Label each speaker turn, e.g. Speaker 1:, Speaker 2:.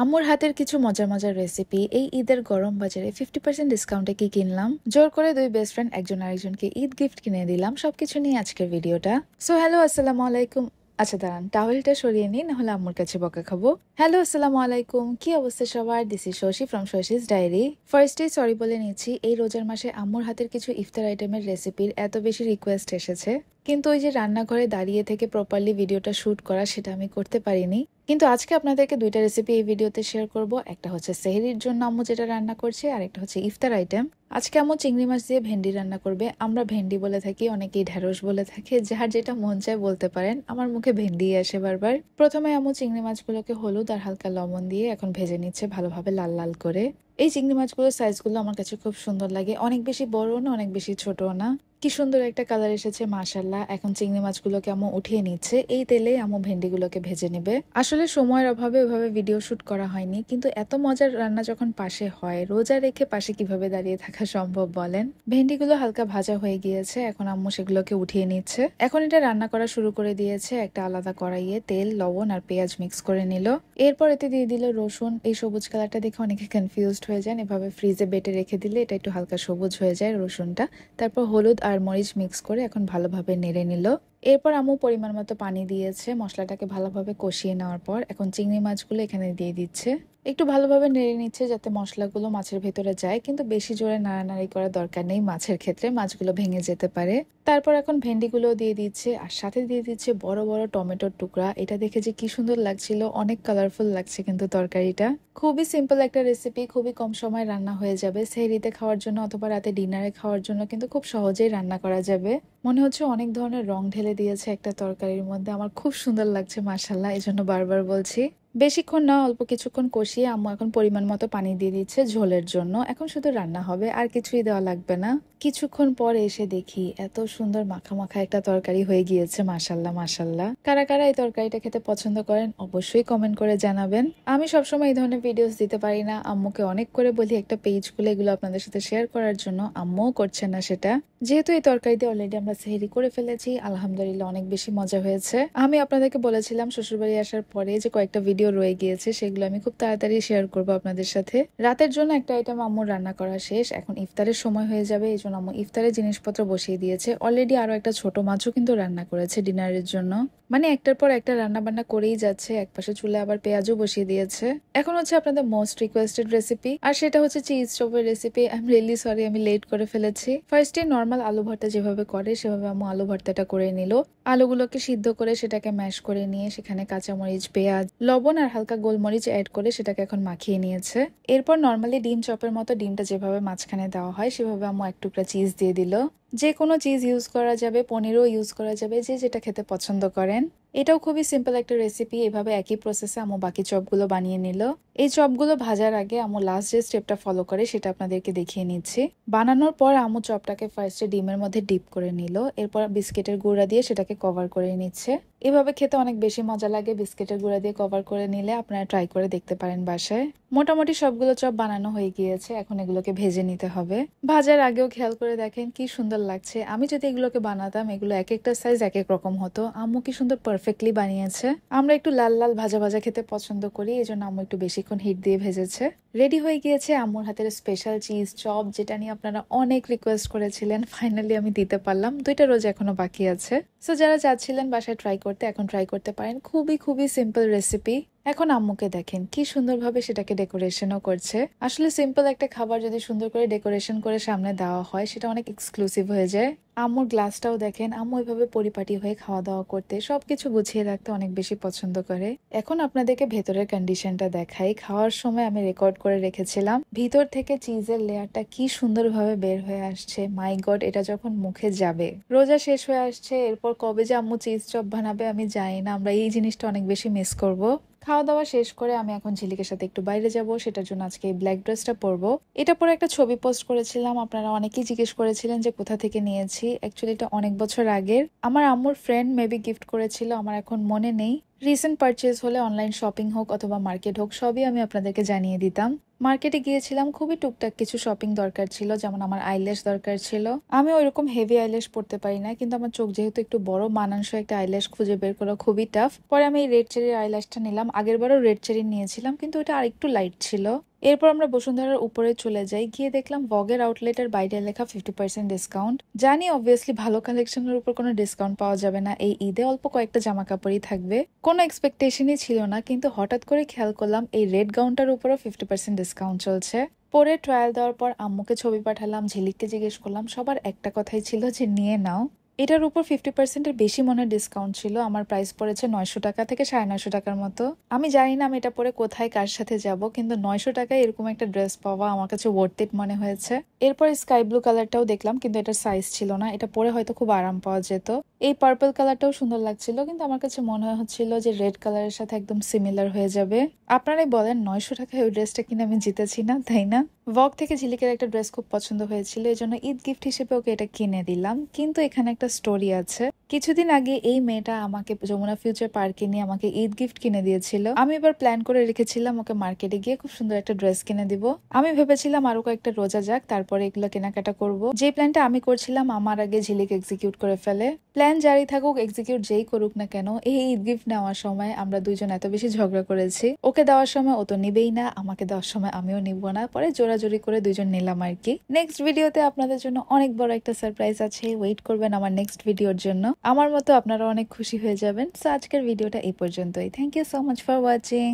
Speaker 1: আম্মুর হাতের কিছু মজার মজার রেসিপি এই ঈদের গরম বাজারে ফিফটি পার্সেন্ট ডিসকাউন্টে কি কিনলাম জোর করে দুই বেস্ট ফ্রেন্ড একজন আরেকজনকে ঈদ গিফট কিনে দিলাম সবকিছু নিয়ে আজকের ভিডিওটা সো হ্যালো আসসালামু আলাইকুম আচ্ছা দাঁড়ান টাওয়েলটা সরিয়ে নিই হলে আমার কাছে বকা খাবো হ্যালো আসসালামু আলাইকুম কি অবস্থা সবার this is Shashi from Shashi's diary ফার্স্টে সরি বলে নিচ্ছি এই রোজার মাসে আম্মুর হাতের কিছু ইফতার আইটেমের রেসিপির এত বেশি রিকোয়েস্ট এসেছে কিন্তু ওই যে রান্নাঘরে দাঁড়িয়ে থেকে প্রপারলি ভিডিওটা শ্যুট করা সেটা আমি করতে পারিনি কিন্তু আজকে আপনাদেরকে দুইটা রেসিপি এই ভিডিওতে শেয়ার করব একটা হচ্ছে সেহরির জন্য আম্মু যেটা রান্না করছে আর একটা হচ্ছে ইফতার আইটেম আজকে আম্মু চিংড়ি মাছ দিয়ে ভেন্ডি রান্না করবে আমরা ভেন্ডি বলে থাকি অনেকেই ঢেঁড়স বলে থাকে যার যেটা মন চায় বলতে পারেন আমার মুখে ভেন্ডি আসে বারবার প্রথমে আম্মু চিংড়ি মাছগুলোকে হলুদ আর হালকা লবণ দিয়ে এখন ভেজে নিচ্ছে ভালোভাবে লাল লাল করে এই চিংড়ি মাছগুলোর সাইজগুলো আমার কাছে খুব সুন্দর লাগে অনেক বেশি বড়ও না অনেক বেশি ছোটও না কি সুন্দর একটা কালার এসেছে মাশাল্লাহ এখন চিংড়ি মাছগুলোকে আমি উঠিয়ে নিচ্ছে এই তেলে আমু ভেন্ডিগুলোকে ভেজে নেবে আসলে সময়ের অভাবে ওভাবে ভিডিও শ্যুট করা হয়নি কিন্তু এত মজার রান্না যখন পাশে হয় রোজা রেখে পাশে কিভাবে দাঁড়িয়ে থাকা সম্ভব বলেন ভেন্ডিগুলো হালকা ভাজা হয়ে গিয়েছে এখন আম্মু সেগুলোকে উঠিয়ে নিচ্ছে এখন এটা রান্না করা শুরু করে দিয়েছে একটা আলাদা কড়াইয়ে তেল লবণ আর পেঁয়াজ মিক্স করে নিল এরপর এতে দিয়ে দিল রসুন এই সবুজ কালারটা দেখে অনেকে কনফিউজড হয়ে যান এভাবে ফ্রিজে বেটে রেখে দিলে এটা একটু হালকা সবুজ হয়ে যায় রসুনটা তারপর হলুদ আর মরিচ মিক্স করে এখন ভালোভাবে নেড়ে নিল এরপর আমু পরিমাণ মতো পানি দিয়েছে মশলাটাকে ভালোভাবে কষিয়ে নেওয়ার পর এখন চিংড়ি মাছগুলো এখানে দিয়ে দিচ্ছে একটু ভালোভাবে নেড়ে নিচ্ছে যাতে মশলাগুলো মাছের ভেতরে যায় কিন্তু বেশি জোরে নাড়ানাড়ি করার দরকার নেই মাছের ক্ষেত্রে মাছগুলো ভেঙে যেতে পারে তারপর এখন ভেন্ডিগুলো দিয়ে দিচ্ছে আর সাথে দিয়ে দিচ্ছে বড় বড় টমেটোর টুকরা এটা দেখে যে কি সুন্দর লাগছিল অনেক কালারফুল লাগছে কিন্তু তরকারিটা খুবই সিম্পল একটা রেসিপি খুবই কম সময় রান্না হয়ে যাবে সেহরিতে খাওয়ার জন্য অথবা রাতে ডিনারে খাওয়ার জন্য কিন্তু খুব সহজেই রান্না করা যাবে মনে হচ্ছে অনেক ধরনের রং ঢেলে দিয়েছে একটা তরকারির মধ্যে আমার খুব সুন্দর লাগছে মাসাল্লাহ এই জন্য বারবার বলছি বেশিক্ষণ না অল্প কিছুক্ষণ কষিয়ে আম্মু এখন পরিমাণ মতো পানি দিয়ে দিচ্ছে ঝোলের জন্য এখন শুধু রান্না হবে আর কিছুই দেওয়া লাগবে না কিছুক্ষণ পরে এসে দেখি এত সুন্দর মাখা মাখা একটা তরকারি হয়ে গিয়েছে মাসাল্লাহ মাসাল্লাহ কারা কারা এই তরকারিটা খেতে পছন্দ করেন অবশ্যই কমেন্ট করে জানাবেন আমি সবসময় এই ধরনের ভিডিওস দিতে পারি না আম্মুকে অনেক করে বলি একটা পেজ খুলে এগুলো আপনাদের সাথে শেয়ার করার জন্য আম্মুও করছে না সেটা যেহেতু এই তরকারিতে অলরেডি আমরা সেহেরি করে ফেলেছি আলহামদুলিল্লাহ অনেক বেশি মজা হয়েছে আমি আপনাদেরকে বলেছিলাম শ্বশুরবাড়ি আসার পরে যে কয়েকটা ভিডিও ভিডিও রয়ে গিয়েছে সেগুলো আমি খুব তাড়াতাড়ি শেয়ার করব আপনাদের সাথে রাতের জন্য একটা আইটেম আম্মুর রান্না করা শেষ এখন ইফতারের সময় হয়ে যাবে এই জন্য আম্মু ইফতারের জিনিসপত্র বসিয়ে দিয়েছে অলরেডি আরও একটা ছোট মাছও কিন্তু রান্না করেছে ডিনারের জন্য মানে একটার পর একটা রান্না বান্না করেই যাচ্ছে একপাশে চুলে আবার পেঁয়াজও বসিয়ে দিয়েছে এখন হচ্ছে আপনাদের মোস্ট রিকোয়েস্টেড রেসিপি আর সেটা হচ্ছে চিজ চপের recipe I am really sorry আমি লেট করে ফেলেছি ফার্স্টে নর্মাল আলু ভর্তা যেভাবে করে সেভাবে আমি আলু ভর্তাটা করে নিল আলুগুলোকে সিদ্ধ করে সেটাকে ম্যাশ করে নিয়ে সেখানে কাঁচামরিচ পেঁয়াজ লবণ আর হালকা গোলমরিচ অ্যাড করে সেটাকে এখন মাখিয়ে নিয়েছে এরপর নর্মালি ডিম চপের মতো ডিমটা যেভাবে মাঝখানে দেওয়া হয় সেভাবে আমি এক টুকরা চিজ দিয়ে দিল যে কোনো চিজ ইউজ করা যাবে পনিরও ইউজ করা যাবে যে যেটা খেতে পছন্দ করেন এটাও খুবই সিম্পল একটা রেসিপি এভাবে একই প্রসেসে আমু বাকি চপগুলো বানিয়ে নিল এই চপগুলো ভাজার আগে আমু লাস্ট যে স্টেপটা ফলো করে সেটা আপনাদেরকে দেখিয়ে নিচ্ছি বানানোর পর আমু চপটাকে ফার্স্টে ডিমের মধ্যে ডিপ করে নিল এরপর বিস্কিটের গুঁড়া দিয়ে সেটাকে কভার করে নিচ্ছে এভাবে খেতে অনেক বেশি মজা লাগে বিস্কিটের গুঁড়া দিয়ে কভার করে নিলে আপনারা ট্রাই করে দেখতে পারেন বাসায় মোটামুটি সবগুলো চপ বানানো হয়ে গিয়েছে এখন এগুলোকে ভেজে নিতে হবে ভাজার আগেও খেয়াল করে দেখেন কি সুন্দর লাগছে আমি যদি এগুলোকে বানাতাম এগুলো এক একটা সাইজ এক এক রকম হতো আম্মু কি সুন্দর পারফেক্টলি বানিয়েছে আমরা একটু লাল লাল ভাজা ভাজা খেতে পছন্দ করি এই জন্য আমি একটু বেশিক্ষণ হিট দিয়ে ভেজেছে রেডি হয়ে গিয়েছে আম্মুর হাতের স্পেশাল চিজ চপ যেটা নিয়ে আপনারা অনেক রিকোয়েস্ট করেছিলেন ফাইনালি আমি দিতে পারলাম দুইটা রোজ এখনো বাকি আছে সো যারা চাচ্ছিলেন বাসায় ট্রাই করতে এখন ট্রাই করতে পারেন খুবই খুবই সিম্পল রেসিপি এখন আম্মুকে দেখেন কি সুন্দরভাবে সেটাকে ডেকোরেশনও করছে আসলে সিম্পল একটা খাবার যদি সুন্দর করে ডেকোরেশন করে সামনে দেওয়া হয় সেটা অনেক এক্সক্লুসিভ হয়ে যায় আম্মুর গ্লাসটাও দেখেন আম্মু এভাবে পরিপাটি হয়ে খাওয়া দাওয়া করতে সবকিছু গুছিয়ে রাখতে অনেক বেশি পছন্দ করে এখন আপনাদেরকে ভেতরের কন্ডিশনটা দেখাই খাওয়ার সময় আমি রেকর্ড করে রেখেছিলাম ভিতর থেকে চিজের লেয়ারটা কি সুন্দরভাবে বের হয়ে আসছে মাই গড এটা যখন মুখে যাবে রোজা শেষ হয়ে আসছে এরপর কবে যে আম্মু চিজ চপ বানাবে আমি জানি না আমরা এই জিনিসটা অনেক বেশি মিস করব খাওয়া দাওয়া শেষ করে আমি এখন ঝিলিকের সাথে একটু বাইরে যাব সেটার জন্য আজকে এই ব্ল্যাক ড্রেসটা পরবো এটা পরে একটা ছবি পোস্ট করেছিলাম আপনারা অনেকেই জিজ্ঞেস করেছিলেন যে কোথা থেকে নিয়েছি অ্যাকচুয়ালি এটা অনেক বছর আগের আমার আম্মুর ফ্রেন্ড মেবি গিফট করেছিল আমার এখন মনে নেই রিসেন্ট পারচেজ হলে অনলাইন শপিং হোক অথবা মার্কেট হোক সবই আমি আপনাদেরকে জানিয়ে দিতাম মার্কেটে গিয়েছিলাম খুবই টুকটাক কিছু শপিং দরকার ছিল যেমন আমার আইল্যাশ দরকার ছিল আমি ওইরকম হেভি আইল্যাশ পড়তে পারি না কিন্তু আমার চোখ যেহেতু একটু বড় মানানসই একটা আইল্যাশ খুঁজে বের করা খুবই টাফ পরে আমি রেড চেরির আইল্যাশটা নিলাম আগেরবারও রেড চেরি নিয়েছিলাম কিন্তু ওটা আরেকটু লাইট ছিল এরপর আমরা বসুন্ধরার উপরে চলে যাই গিয়ে দেখলাম ভগের আউটলেটের বাইরে লেখা ফিফটি পার্সেন্ট ডিসকাউন্ট জানি অবভিয়াসলি ভালো কালেকশনের উপর কোনো ডিসকাউন্ট পাওয়া যাবে না এই ঈদে অল্প কয়েকটা জামা কাপড়ই থাকবে কোনো এক্সপেকটেশনই ছিল না কিন্তু হঠাৎ করে খেয়াল করলাম এই রেড গাউনটার উপরও ফিফটি পার্সেন্ট ডিসকাউন্ট চলছে পরে ট্রায়াল দেওয়ার পর আম্মুকে ছবি পাঠালাম ঝিলিককে জিজ্ঞেস করলাম সবার একটা কথাই ছিল যে নিয়ে নাও এটার উপর ফিফটি পার্সেন্টের বেশি মনে ডিসকাউন্ট ছিল আমার প্রাইস পড়েছে নয়শো টাকা থেকে সাড়ে নয়শো টাকার মতো আমি জানি না আমি এটা পরে কোথায় কার সাথে যাব কিন্তু নয়শো টাকায় এরকম একটা ড্রেস পাওয়া আমার কাছে ওয়ার্থ ইট মনে হয়েছে এরপর স্কাই ব্লু কালারটাও দেখলাম কিন্তু এটার সাইজ ছিল না এটা পরে হয়তো খুব আরাম পাওয়া যেত এই পার্পল কালারটাও সুন্দর লাগছিল কিন্তু আমার কাছে মনে হচ্ছিল যে রেড কালারের সাথে একদম সিমিলার হয়ে যাবে আপনারাই বলেন নয়শো টাকায় ওই ড্রেসটা কিনে আমি জিতেছি না তাই না ওয়াক থেকে ঝিলিকের একটা ড্রেস খুব পছন্দ হয়েছিল এই জন্য ঈদ গিফট হিসেবে ওকে এটা কিনে দিলাম কিন্তু এখানে একটা স্টোরি আছে কিছুদিন আগে এই মেয়েটা আমাকে যমুনা ফিউচার পার্কে নিয়ে আমাকে ঈদ গিফট কিনে দিয়েছিল আমি এবার প্ল্যান করে রেখেছিলাম ওকে মার্কেটে গিয়ে খুব সুন্দর একটা ড্রেস কিনে দিব আমি ভেবেছিলাম আরো কয়েকটা রোজা যাক তারপরে এগুলো কেনাকাটা করব যে প্ল্যানটা আমি করছিলাম আমার আগে ঝিলিক এক্সিকিউট করে ফেলে প্ল্যান জারি থাকুক এক্সিকিউট যেই করুক না কেন এই ঈদ গিফট নেওয়ার সময় আমরা দুজন এত বেশি ঝগড়া করেছি ওকে দেওয়ার সময় ও তো নিবেই না আমাকে দেওয়ার সময় আমিও নিব না পরে জোরাজোরি করে দুজন নিলাম আর কি নেক্সট ভিডিওতে আপনাদের জন্য অনেক বড় একটা সারপ্রাইজ আছে ওয়েট করবেন আমার নেক্সট ভিডিওর জন্য আমার মতো আপনারা অনেক খুশি হয়ে যাবেন সো আজকের ভিডিওটা এই পর্যন্তই thank you so much for watching